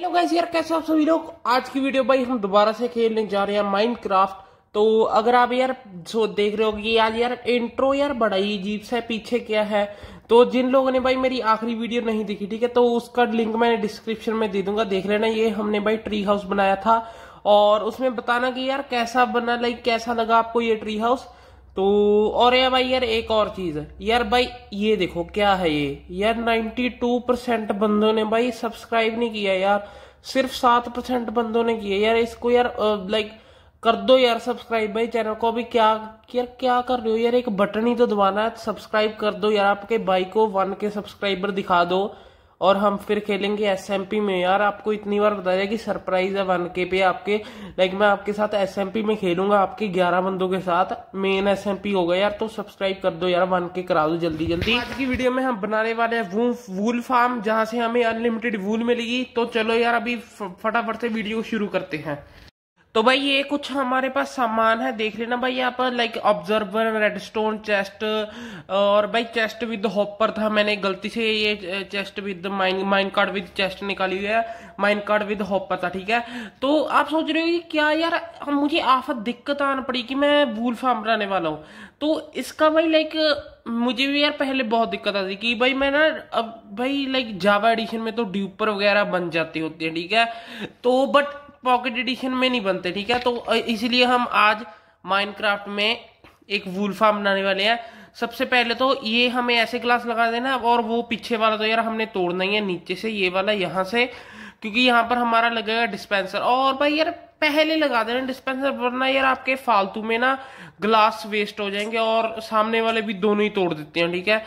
hello guys यार कैसे आप सभी लोग आज की वीडियो भाई हम दोबारा से खेलने जा रहे हैं माइनक्राफ्ट तो अगर आप यार सो देख रहे हो कि आज यार इंट्रो यार बड़ा ही अजीब सा पीछे क्या है तो जिन लोगों ने भाई मेरी आखिरी वीडियो नहीं देखी ठीक है तो उसका लिंक मैं डिस्क्रिप्शन में दे दूंगा देख लेना ये हमने भाई ट्री हाउस बनाया था और उसमें बताना कि यार कैसा बना लाइक कैसा लगा आपको ये ट्री हाउस तो और यार भाई यार एक और चीज है यार भाई ये देखो क्या है ये यार 92 परसेंट बंदों ने भाई सब्सक्राइब नहीं किया यार सिर्फ सात परसेंट बंदों ने किया यार इसको यार लाइक कर दो यार सब्सक्राइब भाई चैनल को अभी क्या यार क्या कर रहे हो यार एक बटन ही तो दबाना है सब्सक्राइब कर दो यार आपके भाई को वन के सब्सक्राइबर दिखा दो और हम फिर खेलेंगे एस एम पी में यार आपको इतनी बार बताया कि सरप्राइज है वन के पे आपके लाइक मैं आपके साथ एस एम पी में खेलूंगा आपके ग्यारह बंदों के साथ मेन एस एम पी होगा यार तो सब्सक्राइब कर दो यार वन के करा दो जल्दी जल्दी आज की वीडियो में हम बनाने वाले हैं वूल वूल फार्म जहाँ से हमें अनलिमिटेड वूल मिलेगी तो चलो यार अभी फटाफट से वीडियो शुरू करते हैं तो भाई ये कुछ हमारे पास सामान है देख लेना भाई यहाँ पर लाइक ऑब्जर्वर रेडस्टोन चेस्ट और भाई चेस्ट विद हॉपर था मैंने गलती से ये chest with mine minecart with chest निकाली हुई है माइन कार्ड विद हॉपर था ठीक है तो आप सोच रहे हो कि क्या यार मुझे आफत दिक्कत आना पड़ी कि मैं भूल फार्म बनाने वाला हूँ तो इसका भाई लाइक मुझे भी यार पहले बहुत दिक्कत आती कि भाई मैं ना अब भाई लाइक जावा एडिशन में तो ड्यूपर वगैरह बन जाती होती है ठीक है तो बट पॉकेट एडिशन में नहीं बनते ठीक है तो इसलिए हम आज माइनक्राफ्ट में एक वूल फार्म बनाने वाले हैं सबसे पहले तो ये हमें ऐसे ग्लास लगा देना और वो पीछे वाला तो यार हमने तोड़ना ही है नीचे से ये वाला यहाँ से क्योंकि यहाँ पर हमारा लगेगा डिस्पेंसर और भाई यार पहले लगा देना डिस्पेंसर वरना यार आपके फालतू में ना ग्लास वेस्ट हो जाएंगे और सामने वाले भी दोनों ही तोड़ देते हैं ठीक है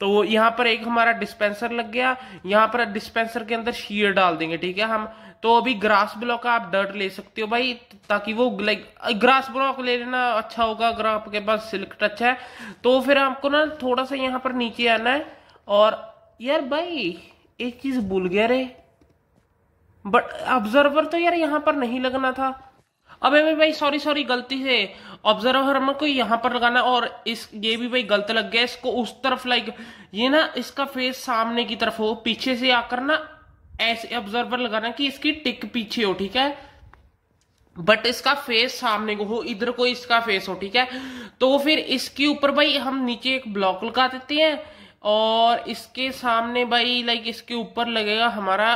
तो यहाँ पर एक हमारा डिस्पेंसर लग गया यहाँ पर डिस्पेंसर के अंदर शीयर डाल देंगे ठीक है हम तो अभी ग्रास ब्लॉक का आप डर्ट ले सकते हो भाई ताकि वो लाइक ग्रास ब्लॉक ले लेना अच्छा होगा अगर आपके पास सिल्क टच है तो फिर आपको ना थोड़ा सा यहाँ पर नीचे आना है और यार भाई एक चीज भूल गया रे बट ऑब्जर्वर तो यार यहाँ पर नहीं लगना था अब अभी भाई सॉरी सॉरी गलती से ऑब्जर्वर हमें को यहाँ पर लगाना और इस ये भी भाई गलत लग गया इसको उस तरफ लाइक ये ना इसका फेस सामने की तरफ हो पीछे से आकर ना ऐसे ऑब्जर्वर लगाना कि इसकी टिक पीछे हो ठीक है बट इसका फेस सामने को हो इधर को इसका फेस हो ठीक है तो फिर इसके ऊपर भाई हम नीचे एक ब्लॉक लगा देते हैं और इसके सामने भाई लाइक इसके ऊपर लगेगा हमारा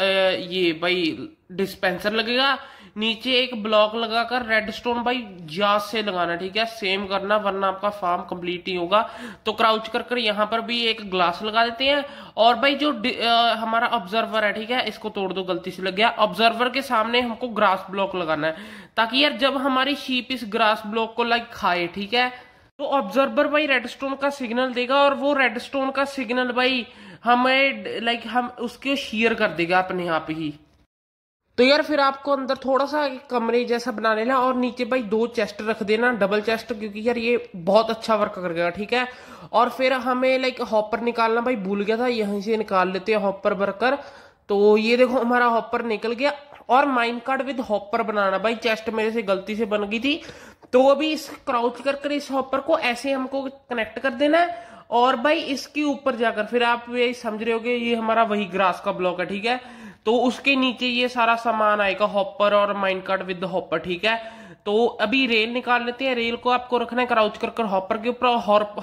ये भाई डिस्पेंसर लगेगा नीचे एक ब्लॉक लगाकर रेड स्टोन भाई जा से लगाना ठीक है सेम करना वरना आपका फार्म कंप्लीट ही होगा तो क्राउच कर कर यहाँ पर भी एक ग्लास लगा देते हैं और भाई जो आ, हमारा ऑब्जर्वर है ठीक है इसको तोड़ दो गलती से लग गया ऑब्जर्वर के सामने हमको ग्रास ब्लॉक लगाना है ताकि यार जब हमारी शीप इस ग्रास ब्लॉक को लाइक खाए ठीक है तो ऑब्जर्वर भाई स्टोन का सिग्नल देगा और वो स्टोन का सिग्नल भाई हमें लाइक हम उसके शेयर कर देगा अपने आप ही तो यार फिर आपको अंदर थोड़ा सा कमरे जैसा बना लेना और नीचे भाई दो चेस्ट रख देना डबल चेस्ट क्योंकि यार ये बहुत अच्छा वर्क कर गया ठीक है और फिर हमें लाइक हॉपर निकालना भाई भूल गया था यहीं से निकाल लेते हैं हॉपर भरकर तो ये देखो हमारा हॉपर निकल गया और माइन कार्ड विद हॉपर बनाना भाई चेस्ट मेरे से गलती से बन गई थी तो अभी इस क्राउच कर कर इस हॉपर को ऐसे हमको कनेक्ट कर देना है और भाई इसके ऊपर जाकर फिर आप ये समझ रहे हो ये हमारा वही ग्रास का ब्लॉक है ठीक है तो उसके नीचे ये सारा सामान आएगा हॉपर और माइंड कार्ड विद हॉपर ठीक है तो अभी रेल निकाल लेते हैं रेल को आपको रखना है क्राउच कर कर हॉपर के ऊपर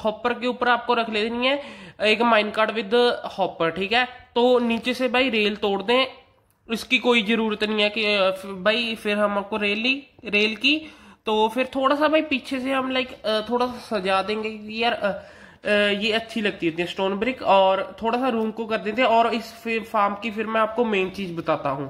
हॉपर के ऊपर आपको रख लेनी है एक माइंड कार्ड विद हॉपर ठीक है तो नीचे से भाई रेल तोड़ दें इसकी कोई जरूरत नहीं है कि भाई फिर हम आपको रेल ही रेल की तो फिर थोड़ा सा भाई पीछे से हम लाइक थोड़ा सा सजा देंगे यार ये अच्छी लगती होती है स्टोन ब्रिक और थोड़ा सा रूम को कर देते हैं और इस फार्म की फिर मैं आपको मेन चीज़ बताता हूँ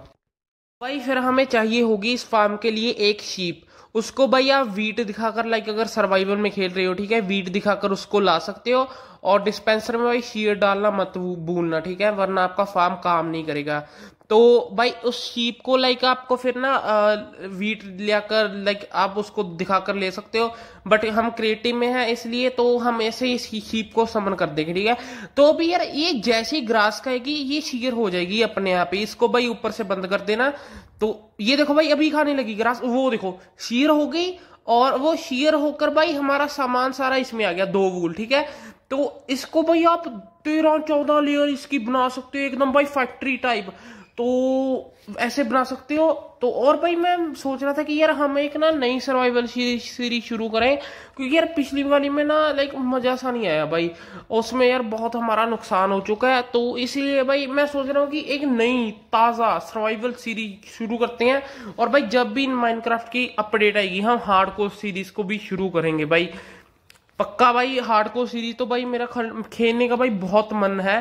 भाई फिर हमें चाहिए होगी इस फार्म के लिए एक शीप उसको भाई आप वीट दिखाकर लाइक अगर सर्वाइवल में खेल रहे हो ठीक है वीट दिखाकर उसको ला सकते हो और डिस्पेंसर में भाई शीर डालना मत भूलना ठीक है वरना आपका फार्म काम नहीं करेगा तो भाई उस शीप को लाइक आपको फिर ना वीट कर लाइक आप उसको दिखाकर ले सकते हो बट हम क्रिएटिव में हैं इसलिए तो हम ऐसे इस शीप को समन कर देंगे ठीक है तो भी यार ये जैसी ग्रास कि ये शीयर हो जाएगी अपने आप ही इसको भाई ऊपर से बंद कर देना तो ये देखो भाई अभी खाने लगी ग्रास वो देखो शीर हो गई और वो शीर होकर भाई हमारा सामान सारा इसमें आ गया दो वूल ठीक है तो इसको भाई आप तेरह चौदह लेयर इसकी बना सकते हो एकदम भाई फैक्ट्री टाइप तो ऐसे बना सकते हो तो और भाई मैं सोच रहा था कि यार हम एक ना नई सर्वाइवल सीरीज शुरू करें क्योंकि यार पिछली वाली में ना लाइक मज़ा सा नहीं आया भाई उसमें यार बहुत हमारा नुकसान हो चुका है तो इसीलिए भाई मैं सोच रहा हूँ कि एक नई ताज़ा सर्वाइवल सीरीज शुरू करते हैं और भाई जब भी इन माइनक्राफ्ट की अपडेट आएगी हम हार्ड सीरीज़ को भी शुरू करेंगे भाई पक्का भाई हार्ड सीरीज तो भाई मेरा खेलने का भाई बहुत मन है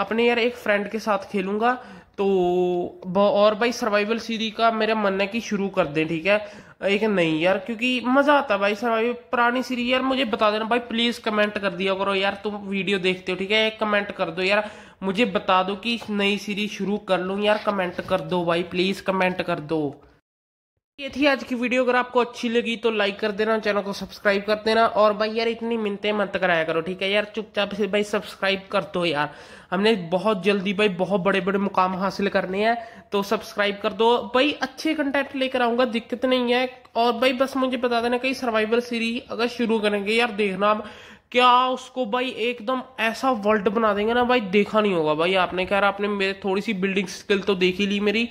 अपने यार एक फ्रेंड के साथ खेलूंगा तो और भाई सर्वाइवल सीरीज का मेरा मन है कि शुरू कर दें ठीक है एक नहीं यार क्योंकि मजा आता है भाई सर्वाइवल पुरानी सीरीज यार मुझे बता देना भाई प्लीज कमेंट कर दिया करो यार तुम वीडियो देखते हो ठीक है एक कमेंट कर दो यार मुझे बता दो कि नई सीरीज शुरू कर लूँ यार कमेंट कर दो भाई प्लीज कमेंट कर दो ये थी आज की वीडियो अगर आपको अच्छी लगी तो लाइक कर देना चैनल को सब्सक्राइब कर देना और भाई यार इतनी मिनते मत कराया करो ठीक है यार चुपचाप से भाई सब्सक्राइब कर दो यार हमने बहुत जल्दी भाई बहुत बड़े बड़े मुकाम हासिल करने हैं तो सब्सक्राइब कर दो भाई अच्छे कंटेंट लेकर आऊंगा दिक्कत नहीं है और भाई बस मुझे बता देना कहीं सर्वाइवल सीरीज अगर शुरू करेंगे यार देखना क्या उसको भाई एकदम ऐसा वर्ल्ड बना देंगे ना भाई देखा नहीं होगा भाई आपने कह रहा आपने मेरे थोड़ी सी बिल्डिंग स्किल तो देखी ली मेरी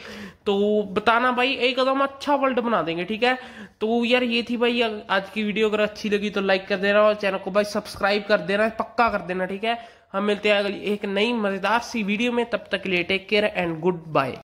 तो बताना भाई एकदम अच्छा वर्ल्ड बना देंगे ठीक है तो यार ये थी भाई आज की वीडियो अगर अच्छी लगी तो लाइक कर देना और चैनल को भाई सब्सक्राइब कर देना पक्का कर देना ठीक है हम मिलते हैं अगली एक नई मज़ेदार सी वीडियो में तब तक के लिए take care and good bye